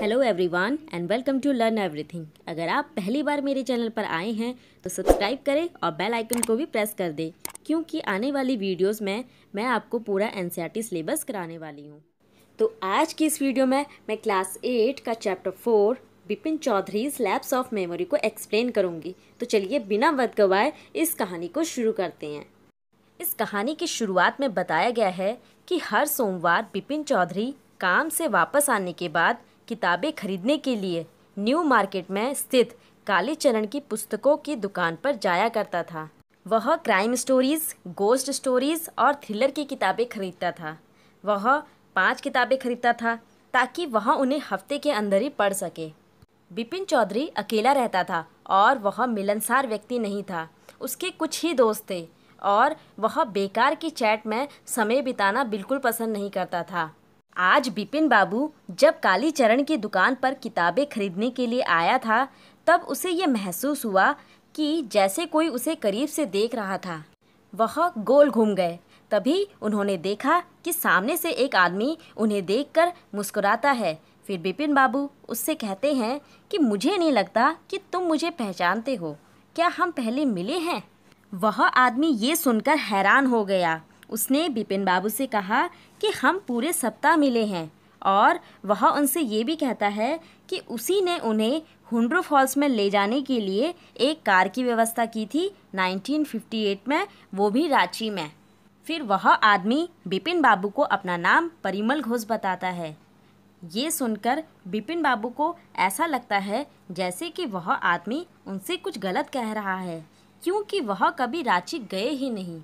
hello everyone and welcome to learn everything अगर आप पहली बार मेरे चैनल पर आए हैं तो सब्सक्राइब करें और बेल आइकन को भी प्रेस कर दें क्योंकि आने वाली वीडियोस में मैं आपको पूरा एन सिलेबस e कराने वाली हूँ तो आज की इस वीडियो में मैं क्लास एट का chapter four Bipin Chaudhary slabs of memory को एक्सप्लेन करूँगी तो चलिए बिना वध गवाए इस कहानी को शुरू करते हैं इस कहानी की शुरुआत में बताया गया है कि हर सोमवार बिपिन चौधरी काम से वापस आने के बाद किताबें खरीदने के लिए न्यू मार्केट में स्थित कालीचरण की पुस्तकों की दुकान पर जाया करता था वह क्राइम स्टोरीज़ गोस्ट स्टोरीज़ और थ्रिलर की किताबें खरीदता था वह पांच किताबें खरीदता था ताकि वह उन्हें हफ्ते के अंदर ही पढ़ सके बिपिन चौधरी अकेला रहता था और वह मिलनसार व्यक्ति नहीं था उसके कुछ ही दोस्त थे और वह बेकार की चैट में समय बिताना बिल्कुल पसंद नहीं करता था आज बिपिन बाबू जब कालीचरण की दुकान पर किताबें खरीदने के लिए आया था तब उसे यह महसूस हुआ कि जैसे कोई उसे करीब से देख रहा था वह गोल घूम गए तभी उन्होंने देखा कि सामने से एक आदमी उन्हें देखकर मुस्कुराता है फिर बिपिन बाबू उससे कहते हैं कि मुझे नहीं लगता कि तुम मुझे पहचानते हो क्या हम पहले मिले हैं वह आदमी ये सुनकर हैरान हो गया उसने बिपिन बाबू से कहा कि हम पूरे सप्ताह मिले हैं और वह उनसे ये भी कहता है कि उसी ने उन्हें हुंड्रू फॉल्स में ले जाने के लिए एक कार की व्यवस्था की थी 1958 में वो भी रांची में फिर वह आदमी बिपिन बाबू को अपना नाम परिमल घोष बताता है ये सुनकर बिपिन बाबू को ऐसा लगता है जैसे कि वह आदमी उनसे कुछ गलत कह रहा है क्योंकि वह कभी रांची गए ही नहीं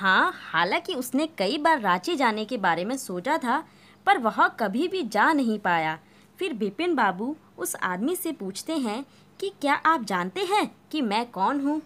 हाँ हालांकि उसने कई बार रांची जाने के बारे में सोचा था पर वह कभी भी जा नहीं पाया फिर बिपिन बाबू उस आदमी से पूछते हैं कि क्या आप जानते हैं कि मैं कौन हूँ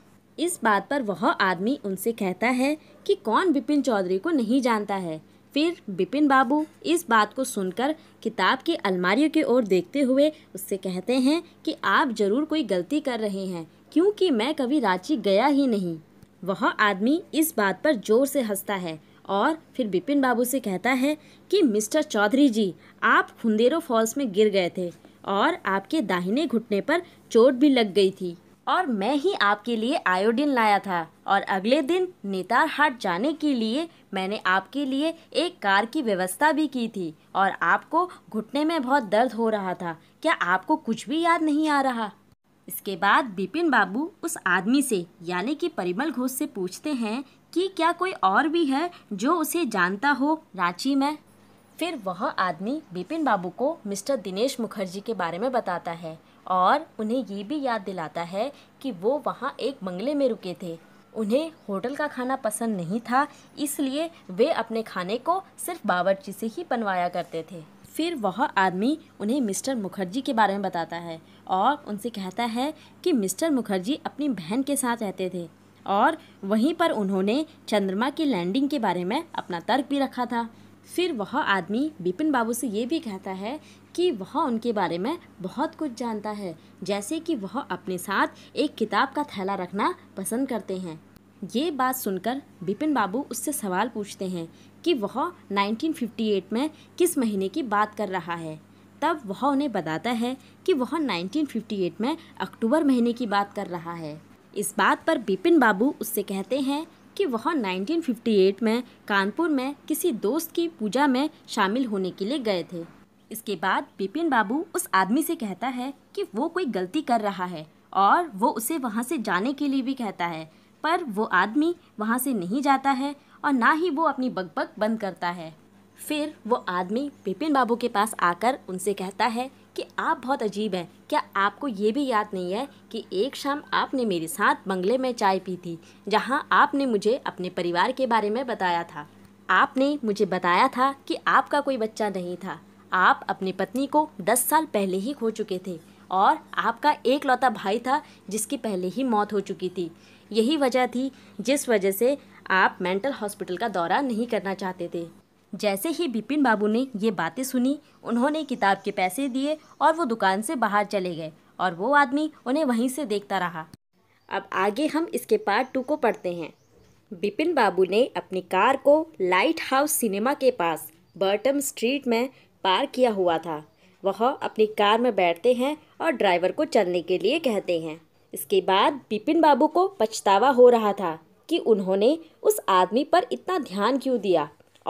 इस बात पर वह आदमी उनसे कहता है कि कौन बिपिन चौधरी को नहीं जानता है फिर बिपिन बाबू इस बात को सुनकर किताब की अलमारियों की ओर देखते हुए उससे कहते हैं कि आप ज़रूर कोई गलती कर रहे हैं क्योंकि मैं कभी रांची गया ही नहीं वह आदमी इस बात पर जोर से हंसता है और फिर बिपिन बाबू से कहता है कि मिस्टर चौधरी जी आप खुंदेरो फॉल्स में गिर गए थे और आपके दाहिने घुटने पर चोट भी लग गई थी और मैं ही आपके लिए आयोडीन लाया था और अगले दिन नेतार हाट जाने के लिए मैंने आपके लिए एक कार की व्यवस्था भी की थी और आपको घुटने में बहुत दर्द हो रहा था क्या आपको कुछ भी याद नहीं आ रहा इसके बाद बिपिन बाबू उस आदमी से यानी कि परिमल घोष से पूछते हैं कि क्या कोई और भी है जो उसे जानता हो रांची में फिर वह आदमी बिपिन बाबू को मिस्टर दिनेश मुखर्जी के बारे में बताता है और उन्हें ये भी याद दिलाता है कि वो वहाँ एक बंगले में रुके थे उन्हें होटल का खाना पसंद नहीं था इसलिए वे अपने खाने को सिर्फ बावर्ची से ही बनवाया करते थे फिर वह आदमी उन्हें मिस्टर मुखर्जी के बारे में बताता है और उनसे कहता है कि मिस्टर मुखर्जी अपनी बहन के साथ रहते थे और वहीं पर उन्होंने चंद्रमा की लैंडिंग के बारे में अपना तर्क भी रखा था फिर वह आदमी बिपिन बाबू से ये भी कहता है कि वह उनके बारे में बहुत कुछ जानता है जैसे कि वह अपने साथ एक किताब का थैला रखना पसंद करते हैं ये बात सुनकर बिपिन बाबू उससे सवाल पूछते हैं कि वह 1958 में किस महीने की बात कर रहा है तब वह उन्हें बताता है कि वह 1958 में अक्टूबर महीने की बात कर रहा है इस बात पर बिपिन बाबू उससे कहते हैं कि वह 1958 में कानपुर में किसी दोस्त की पूजा में शामिल होने के लिए गए थे इसके बाद बिपिन बाबू उस आदमी से कहता है कि वो कोई गलती कर रहा है और वो उसे वहाँ से जाने के लिए भी कहता है पर वो आदमी वहाँ से नहीं जाता है और ना ही वो अपनी बकबक बंद करता है फिर वो आदमी बिपिन बाबू के पास आकर उनसे कहता है कि आप बहुत अजीब हैं क्या आपको ये भी याद नहीं है कि एक शाम आपने मेरे साथ बंगले में चाय पी थी जहाँ आपने मुझे अपने परिवार के बारे में बताया था आपने मुझे बताया था कि आपका कोई बच्चा नहीं था आप अपनी पत्नी को दस साल पहले ही खो चुके थे और आपका एक लौता भाई था जिसकी पहले ही मौत हो चुकी थी यही वजह थी जिस वजह से आप मेंटल हॉस्पिटल का दौरा नहीं करना चाहते थे जैसे ही बिपिन बाबू ने ये बातें सुनी उन्होंने किताब के पैसे दिए और वो दुकान से बाहर चले गए और वो आदमी उन्हें वहीं से देखता रहा अब आगे हम इसके पार्ट टू को पढ़ते हैं बिपिन बाबू ने अपनी कार को लाइट हाउस सिनेमा के पास बर्टम स्ट्रीट में पार किया हुआ था वह अपनी कार में बैठते हैं और ड्राइवर को चलने के लिए कहते हैं इसके बाद बिपिन बाबू को पछतावा हो रहा था कि उन्होंने उस आदमी पर इतना ध्यान क्यों दिया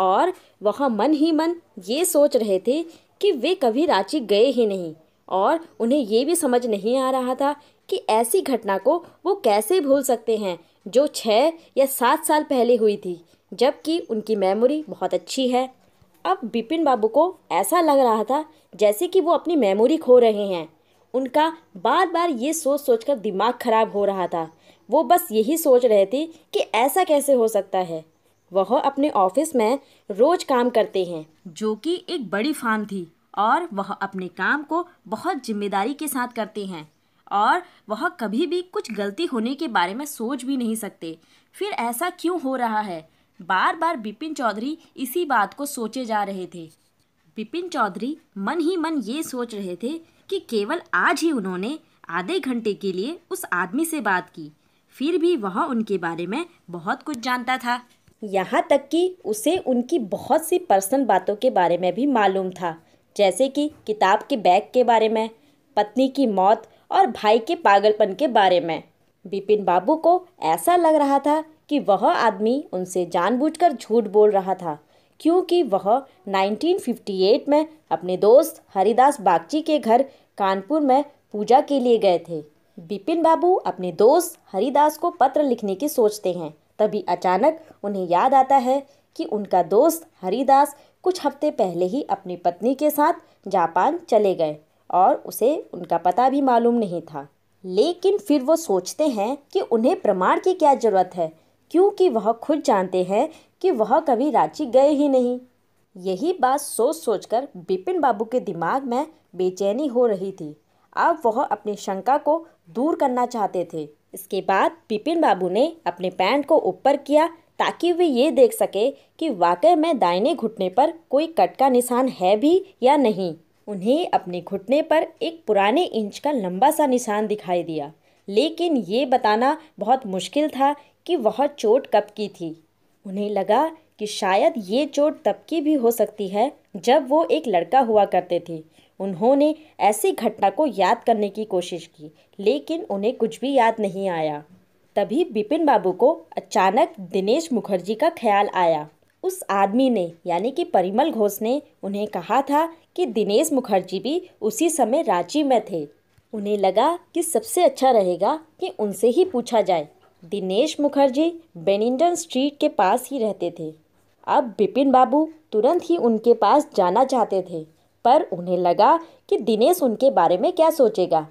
और वह मन ही मन ये सोच रहे थे कि वे कभी रांची गए ही नहीं और उन्हें ये भी समझ नहीं आ रहा था कि ऐसी घटना को वो कैसे भूल सकते हैं जो छः या सात साल पहले हुई थी जबकि उनकी मेमोरी बहुत अच्छी है अब बिपिन बाबू को ऐसा लग रहा था जैसे कि वो अपनी मेमोरी खो रहे हैं उनका बार बार ये सोच सोच कर दिमाग ख़राब हो रहा था वो बस यही सोच रहे थे कि ऐसा कैसे हो सकता है वह अपने ऑफिस में रोज काम करते हैं जो कि एक बड़ी फार्म थी और वह अपने काम को बहुत जिम्मेदारी के साथ करते हैं और वह कभी भी कुछ गलती होने के बारे में सोच भी नहीं सकते फिर ऐसा क्यों हो रहा है बार बार बिपिन चौधरी इसी बात को सोचे जा रहे थे बिपिन चौधरी मन ही मन ये सोच रहे थे कि केवल आज ही उन्होंने आधे घंटे के लिए उस आदमी से बात की फिर भी वह उनके बारे में बहुत कुछ जानता था यहाँ तक कि उसे उनकी बहुत सी पर्सनल बातों के बारे में भी मालूम था जैसे कि किताब के बैग के बारे में पत्नी की मौत और भाई के पागलपन के बारे में बिपिन बाबू को ऐसा लग रहा था कि वह आदमी उनसे जानबूझकर झूठ बोल रहा था क्योंकि वह 1958 में अपने दोस्त हरिदास बागची के घर कानपुर में पूजा के लिए गए थे बिपिन बाबू अपने दोस्त हरिदास को पत्र लिखने की सोचते हैं तभी अचानक उन्हें याद आता है कि उनका दोस्त हरिदास कुछ हफ्ते पहले ही अपनी पत्नी के साथ जापान चले गए और उसे उनका पता भी मालूम नहीं था लेकिन फिर वो सोचते हैं कि उन्हें प्रमाण की क्या ज़रूरत है क्योंकि वह खुद जानते हैं कि वह कभी रांची गए ही नहीं यही बात सोच सोच कर बिपिन बाबू के दिमाग में बेचैनी हो रही थी अब वह अपनी शंका को दूर करना चाहते थे इसके बाद बिपिन बाबू ने अपने पैंट को ऊपर किया ताकि वे ये देख सके कि वाकई में दाहिने घुटने पर कोई कट का निशान है भी या नहीं उन्हें अपने घुटने पर एक पुराने इंच का लंबा सा निशान दिखाई दिया लेकिन ये बताना बहुत मुश्किल था कि वह चोट कब की थी उन्हें लगा कि शायद ये चोट तब की भी हो सकती है जब वो एक लड़का हुआ करते थे उन्होंने ऐसी घटना को याद करने की कोशिश की लेकिन उन्हें कुछ भी याद नहीं आया तभी बिपिन बाबू को अचानक दिनेश मुखर्जी का ख्याल आया उस आदमी ने यानी कि परिमल घोष ने उन्हें कहा था कि दिनेश मुखर्जी भी उसी समय रांची में थे उन्हें लगा कि सबसे अच्छा रहेगा कि उनसे ही पूछा जाए दिनेश मुखर्जी बेनिंडन स्ट्रीट के पास ही रहते थे अब बिपिन बाबू तुरंत ही उनके पास जाना चाहते थे पर उन्हें लगा कि दिनेश उनके बारे में क्या सोचेगा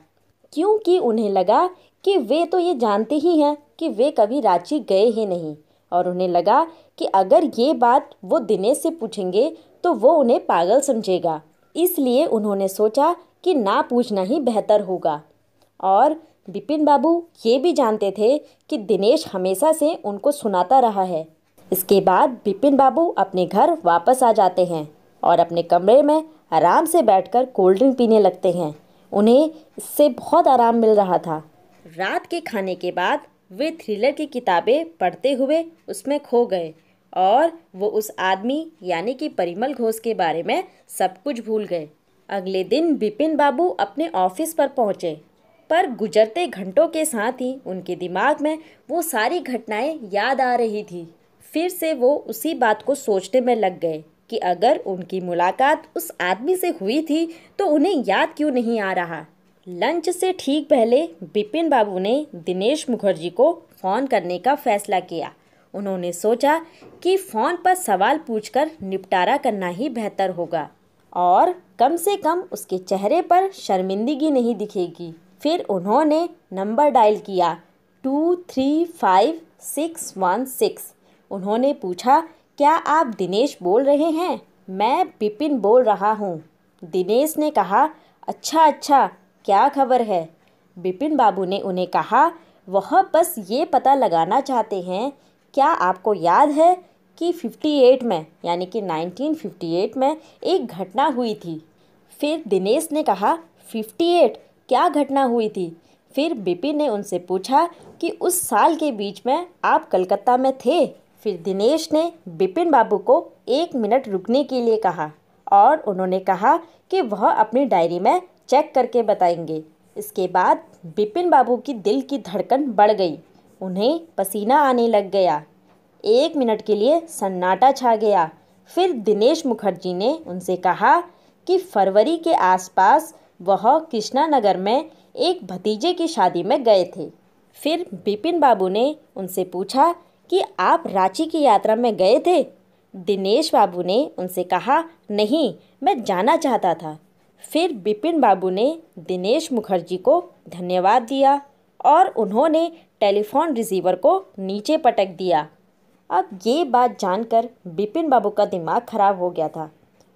क्योंकि उन्हें लगा कि वे तो ये जानते ही हैं कि वे कभी रांची गए ही नहीं और उन्हें लगा कि अगर ये बात वो दिनेश से पूछेंगे तो वो उन्हें पागल समझेगा इसलिए उन्होंने सोचा कि ना पूछना ही बेहतर होगा और बिपिन बाबू ये भी जानते थे कि दिनेश हमेशा से उनको सुनाता रहा है इसके बाद बिपिन बाबू अपने घर वापस आ जाते हैं और अपने कमरे में आराम से बैठकर कोल्ड ड्रिंक पीने लगते हैं उन्हें इससे बहुत आराम मिल रहा था रात के खाने के बाद वे थ्रिलर की किताबें पढ़ते हुए उसमें खो गए और वो उस आदमी यानी कि परिमल घोष के बारे में सब कुछ भूल गए अगले दिन बिपिन बाबू अपने ऑफिस पर पहुँचे पर गुजरते घंटों के साथ ही उनके दिमाग में वो सारी घटनाएं याद आ रही थी फिर से वो उसी बात को सोचने में लग गए कि अगर उनकी मुलाकात उस आदमी से हुई थी तो उन्हें याद क्यों नहीं आ रहा लंच से ठीक पहले बिपिन बाबू ने दिनेश मुखर्जी को फ़ोन करने का फैसला किया उन्होंने सोचा कि फ़ोन पर सवाल पूछकर निपटारा करना ही बेहतर होगा और कम से कम उसके चेहरे पर शर्मिंदगी नहीं दिखेगी फिर उन्होंने नंबर डायल किया two three five six one six उन्होंने पूछा क्या आप दिनेश बोल रहे हैं मैं बिपिन बोल रहा हूँ दिनेश ने कहा अच्छा अच्छा क्या खबर है बिपिन बाबू ने उन्हें कहा वह बस ये पता लगाना चाहते हैं क्या आपको याद है कि 58 में यानी कि 1958 में एक घटना हुई थी फिर दिनेश ने कहा 58 क्या घटना हुई थी फिर बिपिन ने उनसे पूछा कि उस साल के बीच में आप कलकत्ता में थे फिर दिनेश ने बिपिन बाबू को एक मिनट रुकने के लिए कहा और उन्होंने कहा कि वह अपनी डायरी में चेक करके बताएंगे इसके बाद बिपिन बाबू की दिल की धड़कन बढ़ गई उन्हें पसीना आने लग गया एक मिनट के लिए सन्नाटा छा गया फिर दिनेश मुखर्जी ने उनसे कहा कि फरवरी के आसपास वह कृष्णा नगर में एक भतीजे की शादी में गए थे फिर बिपिन बाबू ने उनसे पूछा कि आप रांची की यात्रा में गए थे दिनेश बाबू ने उनसे कहा नहीं मैं जाना चाहता था फिर बिपिन बाबू ने दिनेश मुखर्जी को धन्यवाद दिया और उन्होंने टेलीफोन रिसीवर को नीचे पटक दिया अब ये बात जानकर बिपिन बाबू का दिमाग खराब हो गया था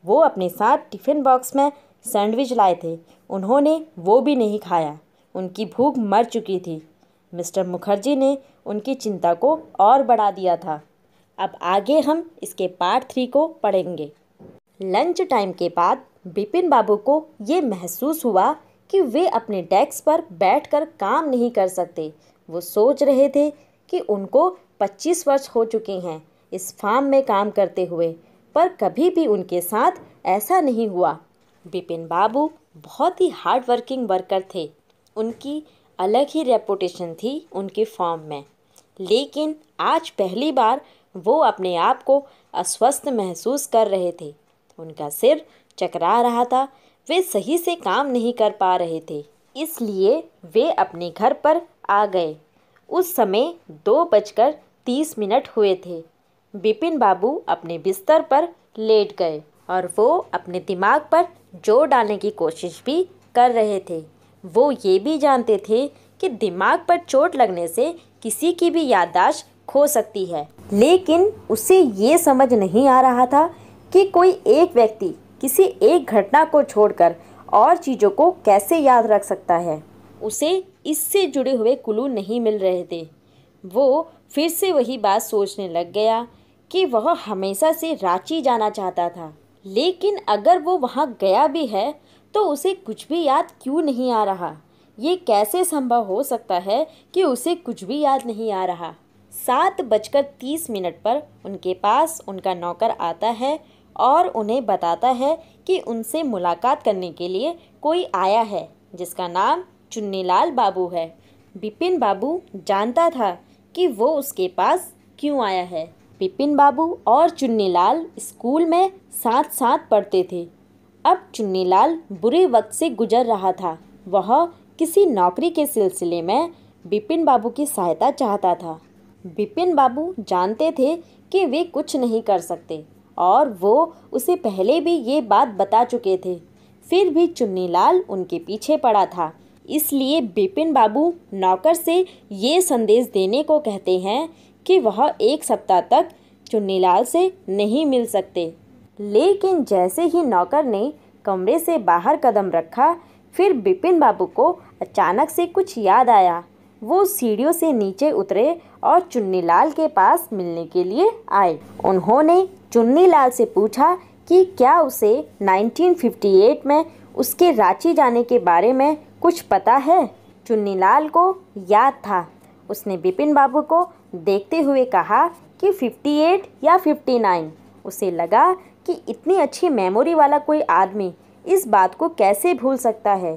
वो अपने साथ टिफ़िन बॉक्स में सैंडविच लाए थे उन्होंने वो भी नहीं खाया उनकी भूख मर चुकी थी मिस्टर मुखर्जी ने उनकी चिंता को और बढ़ा दिया था अब आगे हम इसके पार्ट थ्री को पढ़ेंगे लंच टाइम के बाद बिपिन बाबू को ये महसूस हुआ कि वे अपने डेस्क पर बैठकर काम नहीं कर सकते वो सोच रहे थे कि उनको 25 वर्ष हो चुके हैं इस फार्म में काम करते हुए पर कभी भी उनके साथ ऐसा नहीं हुआ बिपिन बाबू बहुत ही हार्ड वर्किंग वर्कर थे उनकी अलग ही रेपुटेशन थी उनके फॉर्म में लेकिन आज पहली बार वो अपने आप को अस्वस्थ महसूस कर रहे थे उनका सिर चकरा रहा था वे सही से काम नहीं कर पा रहे थे इसलिए वे अपने घर पर आ गए उस समय दो बजकर तीस मिनट हुए थे बिपिन बाबू अपने बिस्तर पर लेट गए और वो अपने दिमाग पर जोर डालने की कोशिश भी कर रहे थे वो ये भी जानते थे कि दिमाग पर चोट लगने से किसी की भी याददाश्त खो सकती है लेकिन उसे ये समझ नहीं आ रहा था कि कोई एक व्यक्ति किसी एक घटना को छोड़कर और चीज़ों को कैसे याद रख सकता है उसे इससे जुड़े हुए कुलू नहीं मिल रहे थे वो फिर से वही बात सोचने लग गया कि वह हमेशा से रांची जाना चाहता था लेकिन अगर वो वहाँ गया भी है तो उसे कुछ भी याद क्यों नहीं आ रहा ये कैसे संभव हो सकता है कि उसे कुछ भी याद नहीं आ रहा सात बजकर तीस मिनट पर उनके पास उनका नौकर आता है और उन्हें बताता है कि उनसे मुलाकात करने के लिए कोई आया है जिसका नाम चुन्नीलाल बाबू है बिपिन बाबू जानता था कि वो उसके पास क्यों आया है बिपिन बाबू और चुन्नीलाल स्कूल में साथ साथ पढ़ते थे अब चुन्नीलाल बुरे वक्त से गुजर रहा था वह किसी नौकरी के सिलसिले में बिपिन बाबू की सहायता चाहता था बिपिन बाबू जानते थे कि वे कुछ नहीं कर सकते और वो उसे पहले भी ये बात बता चुके थे फिर भी चुन्नीलाल उनके पीछे पड़ा था इसलिए बिपिन बाबू नौकर से ये संदेश देने को कहते हैं कि वह एक सप्ताह तक चुन्नीलाल से नहीं मिल सकते लेकिन जैसे ही नौकर ने कमरे से बाहर कदम रखा फिर बिपिन बाबू को अचानक से कुछ याद आया वो सीढ़ियों से नीचे उतरे और चुन्नीलाल के पास मिलने के लिए आए उन्होंने चुन्नीलाल से पूछा कि क्या उसे 1958 में उसके रांची जाने के बारे में कुछ पता है चुन्नीलाल को याद था उसने बिपिन बाबू को देखते हुए कहा कि 58 या 59 उसे लगा कि इतनी अच्छी मेमोरी वाला कोई आदमी इस बात को कैसे भूल सकता है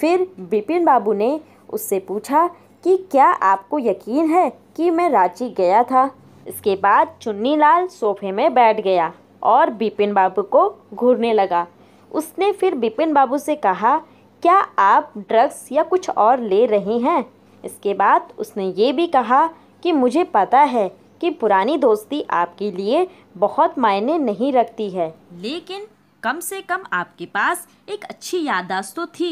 फिर बिपिन बाबू ने उससे पूछा कि क्या आपको यकीन है कि मैं रांची गया था इसके बाद चुन्नी लाल सोफे में बैठ गया और बिपिन बाबू को घूरने लगा उसने फिर बिपिन बाबू से कहा क्या आप ड्रग्स या कुछ और ले रहे हैं इसके बाद उसने ये भी कहा कि मुझे पता है कि पुरानी दोस्ती आपके लिए बहुत मायने नहीं रखती है लेकिन कम से कम आपके पास एक अच्छी याददाश्त तो थी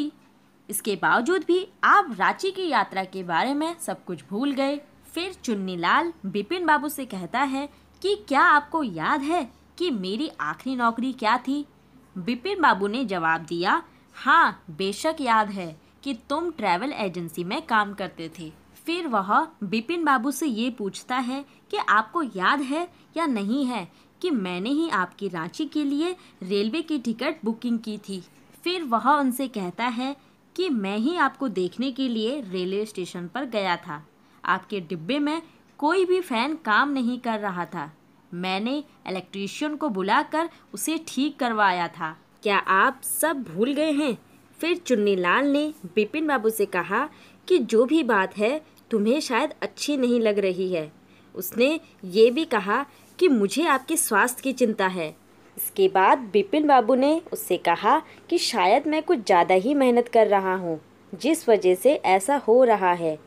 इसके बावजूद भी आप रांची की यात्रा के बारे में सब कुछ भूल गए फिर चुन्नीलाल बिपिन बाबू से कहता है कि क्या आपको याद है कि मेरी आखिरी नौकरी क्या थी बिपिन बाबू ने जवाब दिया हाँ बेशक याद है कि तुम ट्रैवल एजेंसी में काम करते थे फिर वह बिपिन बाबू से ये पूछता है कि आपको याद है या नहीं है कि मैंने ही आपकी रांची के लिए रेलवे की टिकट बुकिंग की थी फिर वह उनसे कहता है कि मैं ही आपको देखने के लिए रेलवे स्टेशन पर गया था आपके डिब्बे में कोई भी फ़ैन काम नहीं कर रहा था मैंने इलेक्ट्रीशियन को बुलाकर उसे ठीक करवाया था क्या आप सब भूल गए हैं फिर चुन्नीलाल ने बिपिन बाबू से कहा कि जो भी बात है तुम्हें शायद अच्छी नहीं लग रही है उसने ये भी कहा कि मुझे आपके स्वास्थ्य की चिंता है इसके बाद बिपिन बाबू ने उससे कहा कि शायद मैं कुछ ज़्यादा ही मेहनत कर रहा हूँ जिस वजह से ऐसा हो रहा है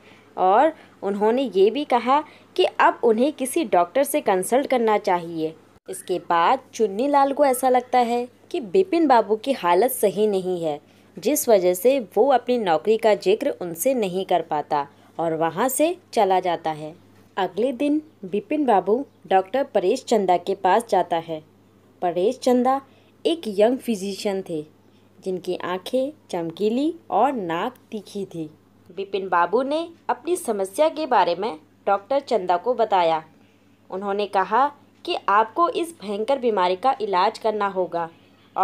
और उन्होंने ये भी कहा कि अब उन्हें किसी डॉक्टर से कंसल्ट करना चाहिए इसके बाद चुन्नी लाल को ऐसा लगता है कि बिपिन बाबू की हालत सही नहीं है जिस वजह से वो अपनी नौकरी का जिक्र उनसे नहीं कर पाता और वहाँ से चला जाता है अगले दिन बिपिन बाबू डॉक्टर परेश चंदा के पास जाता है परेश चंदा एक यंग फिजिशियन थे जिनकी आंखें चमकीली और नाक तीखी थी बिपिन बाबू ने अपनी समस्या के बारे में डॉक्टर चंदा को बताया उन्होंने कहा कि आपको इस भयंकर बीमारी का इलाज करना होगा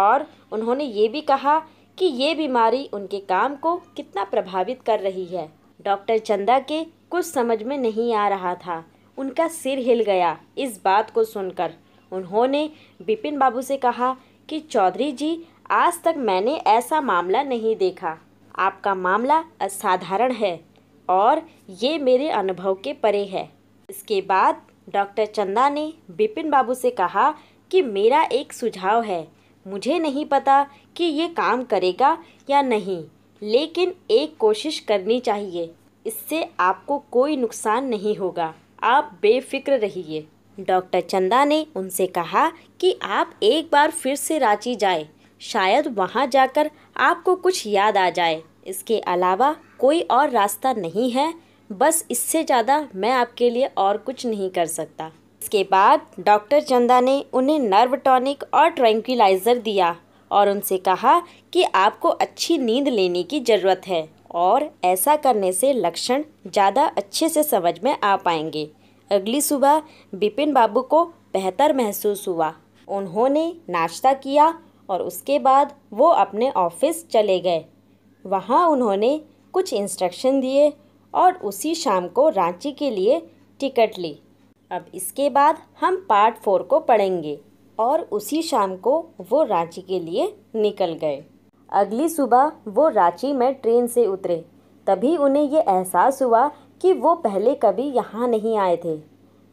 और उन्होंने ये भी कहा कि ये बीमारी उनके काम को कितना प्रभावित कर रही है डॉक्टर चंदा के कुछ समझ में नहीं आ रहा था उनका सिर हिल गया इस बात को सुनकर उन्होंने बिपिन बाबू से कहा कि चौधरी जी आज तक मैंने ऐसा मामला नहीं देखा आपका मामला असाधारण है और ये मेरे अनुभव के परे है इसके बाद डॉक्टर चंदा ने बिपिन बाबू से कहा कि मेरा एक सुझाव है मुझे नहीं पता कि ये काम करेगा या नहीं लेकिन एक कोशिश करनी चाहिए इससे आपको कोई नुकसान नहीं होगा आप बेफिक्र रहिए डॉक्टर चंदा ने उनसे कहा कि आप एक बार फिर से रांची जाए शायद वहाँ जाकर आपको कुछ याद आ जाए इसके अलावा कोई और रास्ता नहीं है बस इससे ज़्यादा मैं आपके लिए और कुछ नहीं कर सकता इसके बाद डॉक्टर चंदा ने उन्हें नर्व टॉनिक और ट्रैंक्विलाइज़र दिया और उनसे कहा कि आपको अच्छी नींद लेने की ज़रूरत है और ऐसा करने से लक्षण ज़्यादा अच्छे से समझ में आ पाएंगे अगली सुबह बिपिन बाबू को बेहतर महसूस हुआ उन्होंने नाश्ता किया और उसके बाद वो अपने ऑफिस चले गए वहाँ उन्होंने कुछ इंस्ट्रक्शन दिए और उसी शाम को रांची के लिए टिकट ली अब इसके बाद हम पार्ट फोर को पढ़ेंगे और उसी शाम को वो रांची के लिए निकल गए अगली सुबह वो रांची में ट्रेन से उतरे तभी उन्हें ये एहसास हुआ कि वो पहले कभी यहाँ नहीं आए थे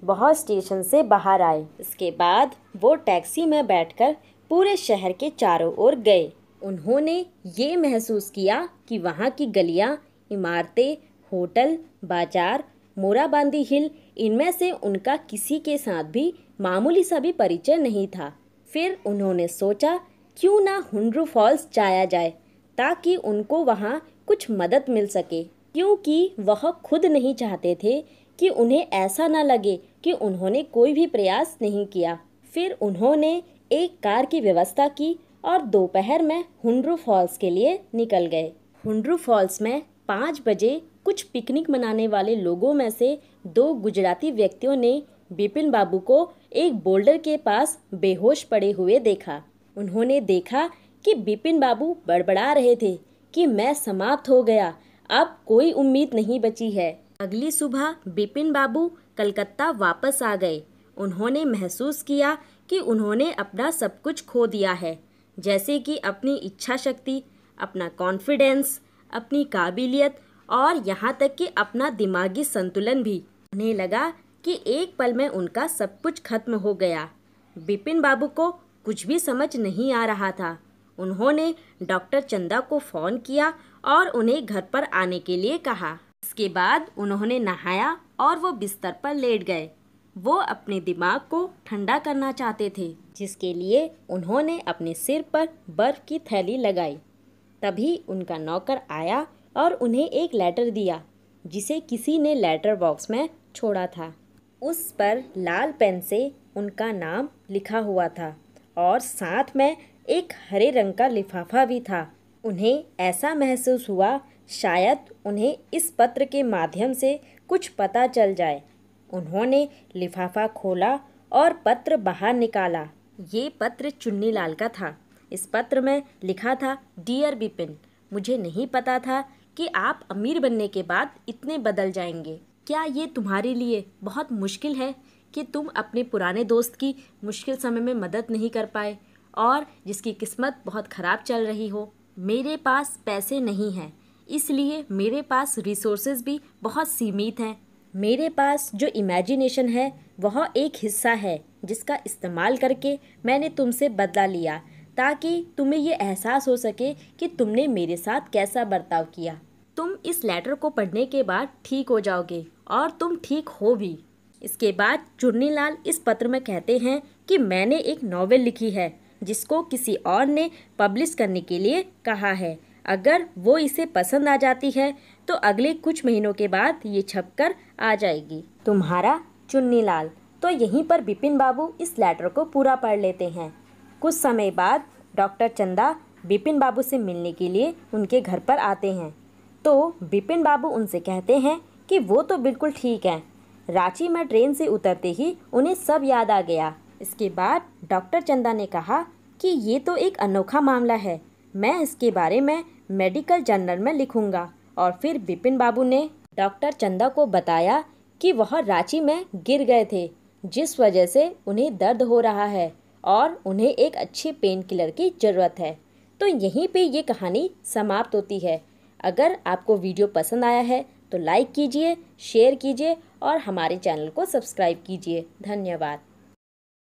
बहुत स्टेशन से बाहर आए इसके बाद वो टैक्सी में बैठकर पूरे शहर के चारों ओर गए उन्होंने ये महसूस किया कि वहाँ की गलियाँ इमारतें होटल बाजार मोराबांदी हिल इनमें से उनका किसी के साथ भी मामूली सा भी परिचय नहीं था फिर उन्होंने सोचा क्यों ना हुंड्रू फॉल्स जाया जाए ताकि उनको वहाँ कुछ मदद मिल सके क्योंकि वह खुद नहीं चाहते थे कि उन्हें ऐसा ना लगे कि उन्होंने कोई भी प्रयास नहीं किया फिर उन्होंने एक कार की व्यवस्था की और दोपहर में हुंड्रू फॉल्स के लिए निकल गए हुंड्रू फॉल्स में पाँच बजे कुछ पिकनिक मनाने वाले लोगों में से दो गुजराती व्यक्तियों ने बिपिन बाबू को एक बोल्डर के पास बेहोश पड़े हुए देखा उन्होंने देखा कि बिपिन बाबू बड़बड़ा रहे थे कि मैं समाप्त हो गया अब कोई उम्मीद नहीं बची है अगली सुबह बिपिन बाबू कलकत्ता वापस आ गए उन्होंने महसूस किया कि उन्होंने अपना सब कुछ खो दिया है जैसे कि अपनी इच्छा शक्ति अपना कॉन्फिडेंस अपनी काबिलियत और यहाँ तक कि अपना दिमागी संतुलन भी उन्हें लगा कि एक पल में उनका सब कुछ खत्म हो गया बिपिन बाबू को कुछ भी समझ नहीं आ रहा था उन्होंने डॉक्टर चंदा को फ़ोन किया और उन्हें घर पर आने के लिए कहा इसके बाद उन्होंने नहाया और वो बिस्तर पर लेट गए वो अपने दिमाग को ठंडा करना चाहते थे जिसके लिए उन्होंने अपने सिर पर बर्फ़ की थैली लगाई तभी उनका नौकर आया और उन्हें एक लेटर दिया जिसे किसी ने लेटर बॉक्स में छोड़ा था उस पर लाल पेन से उनका नाम लिखा हुआ था और साथ में एक हरे रंग का लिफाफा भी था उन्हें ऐसा महसूस हुआ शायद उन्हें इस पत्र के माध्यम से कुछ पता चल जाए उन्होंने लिफाफा खोला और पत्र बाहर निकाला ये पत्र चुन्नी लाल का था इस पत्र में लिखा था डियर बिपिन मुझे नहीं पता था कि आप अमीर बनने के बाद इतने बदल जाएंगे क्या ये तुम्हारे लिए बहुत मुश्किल है कि तुम अपने पुराने दोस्त की मुश्किल समय में मदद नहीं कर पाए और जिसकी किस्मत बहुत ख़राब चल रही हो मेरे पास पैसे नहीं हैं इसलिए मेरे पास रिसोर्सेज भी बहुत सीमित हैं मेरे पास जो इमेजिनेशन है वह एक हिस्सा है जिसका इस्तेमाल करके मैंने तुमसे बदला लिया ताकि तुम्हें यह एहसास हो सके कि तुमने मेरे साथ कैसा बर्ताव किया तुम इस लेटर को पढ़ने के बाद ठीक हो जाओगे और तुम ठीक हो भी इसके बाद चुन्नी इस पत्र में कहते हैं कि मैंने एक नावल लिखी है जिसको किसी और ने पब्लिश करने के लिए कहा है अगर वो इसे पसंद आ जाती है तो अगले कुछ महीनों के बाद ये छपकर आ जाएगी तुम्हारा चुन्नी तो यहीं पर बिपिन बाबू इस लेटर को पूरा पढ़ लेते हैं कुछ समय बाद डॉक्टर चंदा बिपिन बाबू से मिलने के लिए उनके घर पर आते हैं तो बिपिन बाबू उनसे कहते हैं कि वो तो बिल्कुल ठीक हैं रांची में ट्रेन से उतरते ही उन्हें सब याद आ गया इसके बाद डॉक्टर चंदा ने कहा कि ये तो एक अनोखा मामला है मैं इसके बारे में मेडिकल जर्नल में लिखूँगा और फिर बिपिन बाबू ने डॉक्टर चंदा को बताया कि वह रांची में गिर गए थे जिस वजह से उन्हें दर्द हो रहा है और उन्हें एक अच्छे पेन किलर की ज़रूरत है तो यहीं पे ये कहानी समाप्त होती है अगर आपको वीडियो पसंद आया है तो लाइक कीजिए शेयर कीजिए और हमारे चैनल को सब्सक्राइब कीजिए धन्यवाद